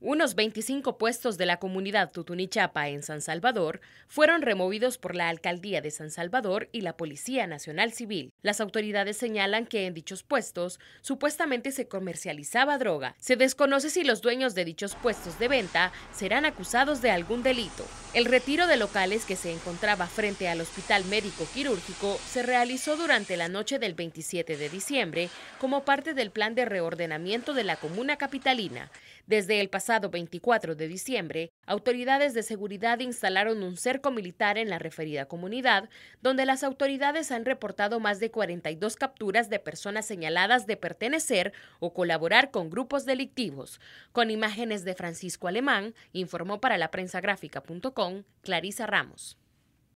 Unos 25 puestos de la comunidad Tutunichapa en San Salvador fueron removidos por la Alcaldía de San Salvador y la Policía Nacional Civil. Las autoridades señalan que en dichos puestos supuestamente se comercializaba droga. Se desconoce si los dueños de dichos puestos de venta serán acusados de algún delito. El retiro de locales que se encontraba frente al Hospital Médico Quirúrgico se realizó durante la noche del 27 de diciembre como parte del plan de reordenamiento de la comuna capitalina. Desde el pasado 24 de diciembre, autoridades de seguridad instalaron un cerco militar en la referida comunidad, donde las autoridades han reportado más de 42 capturas de personas señaladas de pertenecer o colaborar con grupos delictivos. Con imágenes de Francisco Alemán, informó para la prensa gráfica.com con Clarisa Ramos.